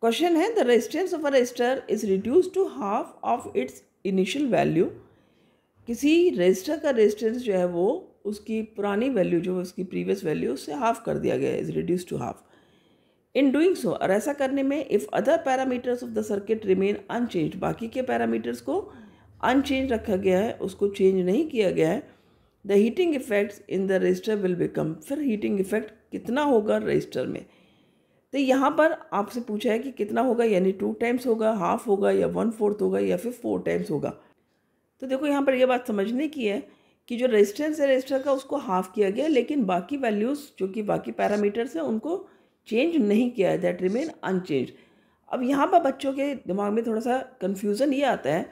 question है the resistance of a resistor is reduce to half of its initial value किसी resistor का resistance जो है वो उसकी पुरानी वैल्यू जो है उसकी प्रीवियस वैल्यू उससे हाफ कर दिया गया is reduce to half in doing so और ऐसा करने में if other parameters of the circuit remain unchange बाकी के पैरामीटर्स को अनचेंज रखा गया है उसको चेंज नहीं किया गया है the heating effects in the resistor will become फिर हीटिंग इफेक्ट कितना होगा रजिस्टर में तो यहाँ पर आपसे पूछा है कि कितना होगा यानी टू टाइम्स होगा हाफ होगा या वन फोर्थ होगा या फिर फोर टाइम्स होगा तो देखो यहाँ पर यह बात समझने की है कि जो रेजिस्टेंस है रेजिस्टर का उसको हाफ किया गया लेकिन बाकी वैल्यूज़ जो कि बाकी पैरामीटर्स हैं उनको चेंज नहीं किया है दैट रिमेन अनचेंज अब यहाँ पर बच्चों के दिमाग में थोड़ा सा कन्फ्यूज़न ये आता है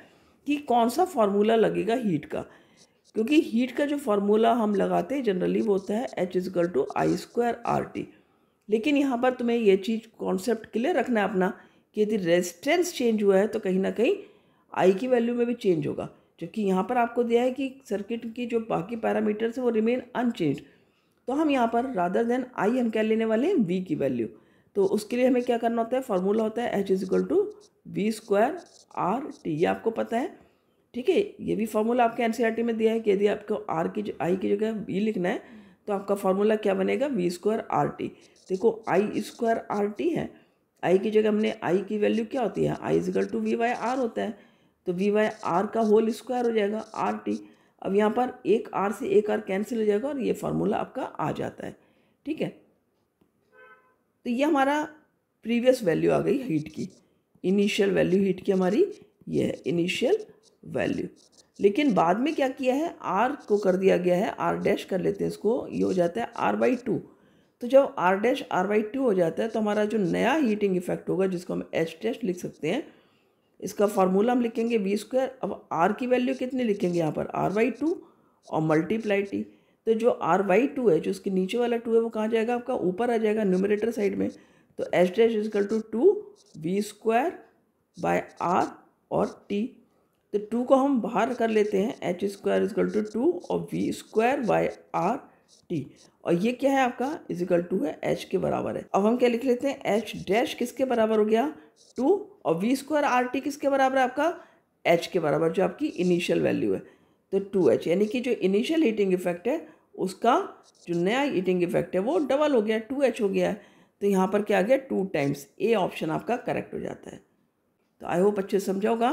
कि कौन सा फार्मूला लगेगा हीट का क्योंकि हीट का जो फार्मूला हम लगाते हैं जनरली वो होता है H is equal to I square R T लेकिन यहाँ पर तुम्हें ये चीज़ कॉन्सेप्ट क्लियर रखना है अपना कि यदि रेजिस्टेंस चेंज हुआ है तो कहीं ना कहीं आई की वैल्यू में भी चेंज होगा जबकि यहाँ पर आपको दिया है कि सर्किट की जो बाकी पैरामीटर्स हैं वो रिमेन अनचेंज तो हम यहाँ पर रादर देन आई हम क्या लेने वाले हैं वी की वैल्यू तो उसके लिए हमें क्या करना होता है फार्मूला होता है H is equal to V square R T ये आपको पता है ठीक है ये भी फार्मूला आपके एन e में दिया है कि यदि आपको आर की आई की जगह वी लिखना है तो आपका फॉर्मूला क्या बनेगा वी स्क्वायर आर टी देखो आई स्क्वायर आर टी है आई की जगह हमने आई की वैल्यू क्या होती है I is equal to V by R होता है तो वी वाई आर का होल स्क्वायर हो जाएगा आर टी अब यहाँ पर एक आर से एक आर कैंसिल हो जाएगा और ये फार्मूला आपका आ जाता है ठीक है तो ये हमारा प्रीवियस वैल्यू आ गई हीट की इनिशियल वैल्यू हीट की हमारी ये है इनिशियल वैल्यू लेकिन बाद में क्या किया है आर को कर दिया गया है आर डैश कर लेते हैं इसको ये हो जाता है आर बाई टू तो जब R dash R by two हो जाता है तो हमारा जो नया हीटिंग इफेक्ट होगा जिसको हम एच डैश लिख सकते हैं इसका फार्मूला हम लिखेंगे वी स्क्वायर अब आर की वैल्यू कितनी लिखेंगे यहाँ पर आर बाई टू और मल्टीप्लाई टी तो जो आर बाई टू है जो उसके नीचे वाला टू है वो कहाँ जाएगा आपका ऊपर आ जाएगा न्यूमरेटर साइड में तो H dash is equal to two V square by R और टी तो टू को हम बाहर कर लेते हैं H square is equal to two और V square by R T और ये क्या है आपका इजिकल टू है एच के बराबर है अब हम क्या लिख लेते हैं एच डैश किसके बराबर हो गया टू और वी स्क्वायर आर टी किसके बराबर है आपका एच के बराबर जो आपकी इनिशियल वैल्यू है तो टू एच यानी कि जो इनिशियल हीटिंग इफेक्ट है उसका जो नया हीटिंग इफेक्ट है वो डबल हो गया टू एच हो गया है तो यहाँ पर क्या आ गया टू टाइम्स ए ऑप्शन आपका करेक्ट हो जाता है तो आई होप अच्छे समझा होगा